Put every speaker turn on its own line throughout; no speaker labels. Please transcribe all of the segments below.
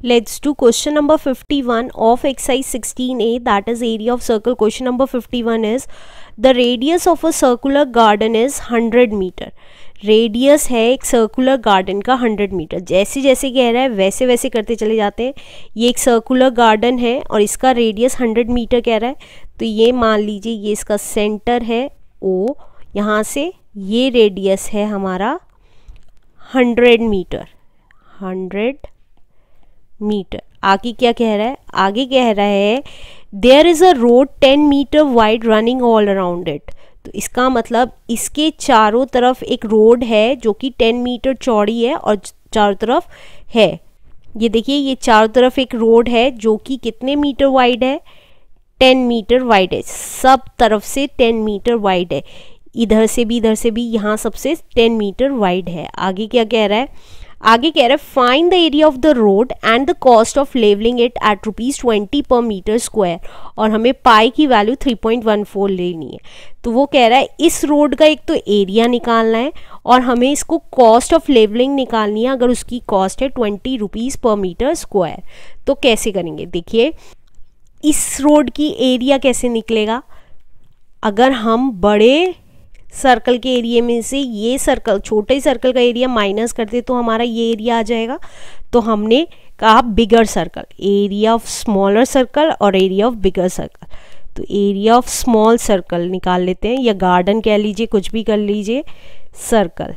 Let's do question number 51 of exercise 16a that is area of circle. Question number 51 is the radius of a circular garden is 100 meter. Radius है एक circular garden का 100 metre जैसे जैसे कह रहा है वैसे वैसे करते चले जाते हैं ये एक सर्कुलर गार्डन है और इसका रेडियस 100 मीटर कह रहा है तो ये मान लीजिए ये इसका सेंटर है ओ यहाँ से ये रेडियस है हमारा 100 मीटर हंड्रेड मीटर आगे क्या कह रहा है आगे कह रहा है there is a road ten metre wide running all around it तो इसका मतलब इसके चारों तरफ एक रोड है जो कि टेन मीटर चौड़ी है और चारों तरफ है ये देखिए ये चारों तरफ एक रोड है जो कि कितने मीटर वाइड है टेन मीटर वाइड है सब तरफ से टेन मीटर वाइड है इधर से भी इधर से भी यहाँ सबसे टेन मीटर वाइड है आगे क्या कह रहा है आगे कह रहा है find the area of the road and the cost of levelling it at rupees twenty per metre square और हमें पाई की value three point one four लेनी है तो वो कह रहा है इस रोड का एक तो एरिया निकालना है और हमें इसको कॉस्ट ऑफ लेवलिंग निकालनी है अगर उसकी कॉस्ट है twenty rupees per metre square तो कैसे करेंगे देखिए इस रोड की एरिया कैसे निकलेगा अगर हम बड़े सर्कल के एरिए में से ये सर्कल छोटे सर्कल का एरिया माइनस करते तो हमारा ये एरिया आ जाएगा तो हमने कहा bigger circle area of smaller circle और एरिया ऑफ बिगर सर्कल तो एरिया ऑफ स्मॉल सर्कल निकाल लेते हैं या गार्डन कह लीजिए कुछ भी कर लीजिए circle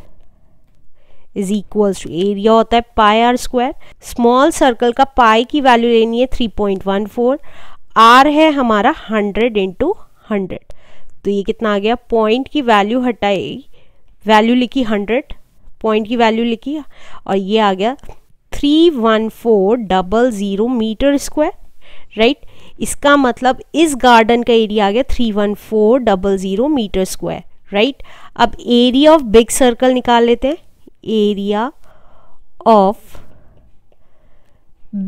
is equals to area होता है pi R square small circle का पाई की वैल्यू लेनी है three point one four R है हमारा हंड्रेड इंटू हंड्रेड तो ये कितना आ गया पॉइंट की वैल्यू हटाई वैल्यू लिखी हंड्रेड पॉइंट की वैल्यू लिखी और ये आ गया three one four double zero metre square right इसका मतलब इस गार्डन का एरिया आ गया three one four double zero metre square right अब एरिया ऑफ बिग सर्कल निकाल लेते हैं area of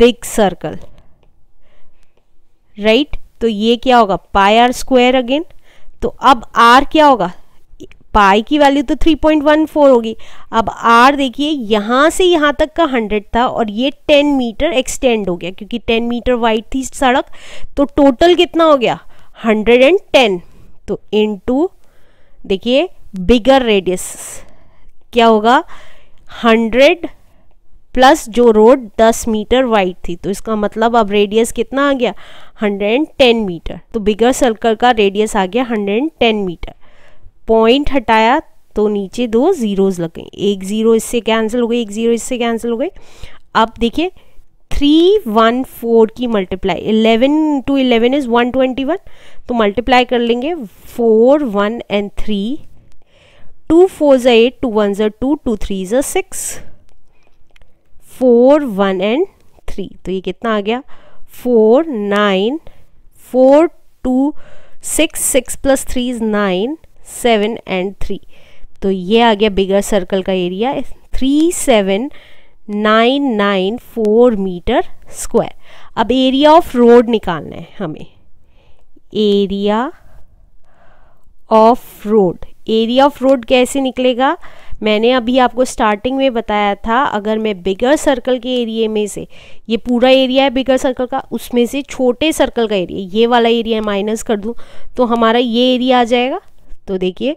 big circle right तो ये क्या होगा पाई आर स्क्वायर अगेन तो अब आर क्या होगा पाई की वैल्यू तो 3.14 होगी अब आर देखिए यहाँ से यहाँ तक का 100 था और ये 10 मीटर एक्सटेंड हो गया क्योंकि 10 मीटर वाइड थी सड़क तो टोटल कितना हो गया 110 तो इन देखिए बिगर रेडियस क्या होगा 100 प्लस जो रोड 10 मीटर वाइड थी तो इसका मतलब अब रेडियस कितना आ गया 110 मीटर तो बिगर सर्कल का रेडियस आ गया 110 मीटर पॉइंट हटाया तो नीचे दो ज़ीरोज़ लग गई एक ज़ीरो इससे कैंसिल हो गई एक ज़ीरो इससे कैंसिल हो गई अब देखिए थ्री वन फोर की multiply eleven two eleven is one twenty one तो मल्टीप्लाई कर लेंगे four one and three two four जो एट टू वन जो टू टू थ्री जो six four one and three तो ये कितना आ गया four nine four two six six plus three is nine seven and three तो ये आ गया बिगर सर्कल का area three seven nine nine four metre square अब एरिया ऑफ रोड निकालना है हमें area of road area of road कैसे निकलेगा मैंने अभी आपको स्टार्टिंग में बताया था अगर मैं बिगर सर्कल के एरिए में से ये पूरा एरिया है बिगर सर्कल का उसमें से छोटे सर्कल का एरिया ये वाला एरिया माइनस कर दूँ तो हमारा ये एरिया आ जाएगा तो देखिए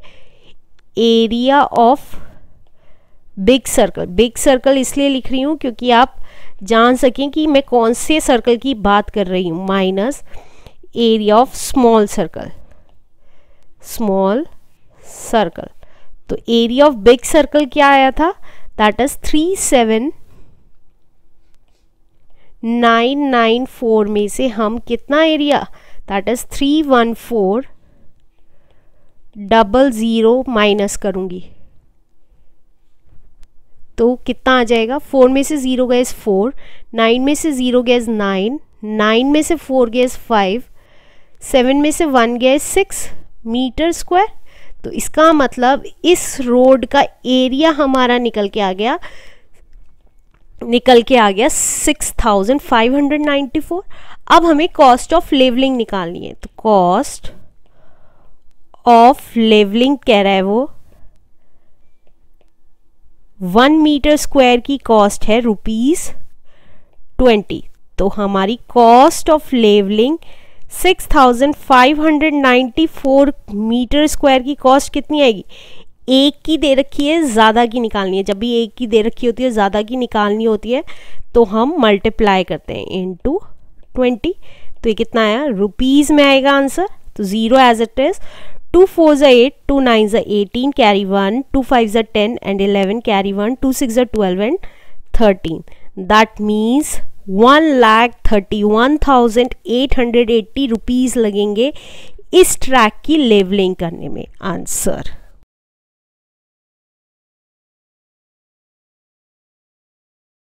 area of big circle big circle इसलिए लिख रही हूँ क्योंकि आप जान सकें कि मैं कौन से सर्कल की बात कर रही हूँ minus area of small circle small circle तो एरिया ऑफ बिग सर्कल क्या आया था that is three seven nine nine four में से हम कितना area that is three one four double zero minus करूँगी तो कितना आ जाएगा फोर में से ज़ीरो गैस फोर नाइन में से ज़ीरो गैस नाइन नाइन में से फोर गैस फाइव सेवन में से वन गैस सिक्स मीटर स्क्वायर तो इसका मतलब इस रोड का एरिया हमारा निकल के आ गया निकल के आ गया 6594 अब हमें कॉस्ट ऑफ लेवलिंग निकालनी है तो कॉस्ट ऑफ लेवलिंग कह रहा है वो वन मीटर स्क्वायर की कॉस्ट है रुपीज़ ट्वेंटी तो हमारी cost of levelling 6,594 metre square की कॉस्ट कितनी आएगी एक की दे रखी है ज़्यादा की निकालनी है जब भी एक की दे रखी होती है ज़्यादा की निकालनी होती है तो हम मल्टीप्लाई करते हैं इन टू ट्वेंटी तो ये कितना आया रुपीज़ में आएगा आंसर तो zero as it is two four ज़ा एट टू नाइन ज़ा eighteen carry one two five ज़ा ten and eleven carry one two six ज़ा twelve and thirteen that means one lakh thirty one thousand eight hundred eighty rupees लगेंगे इस track की levelling करने में answer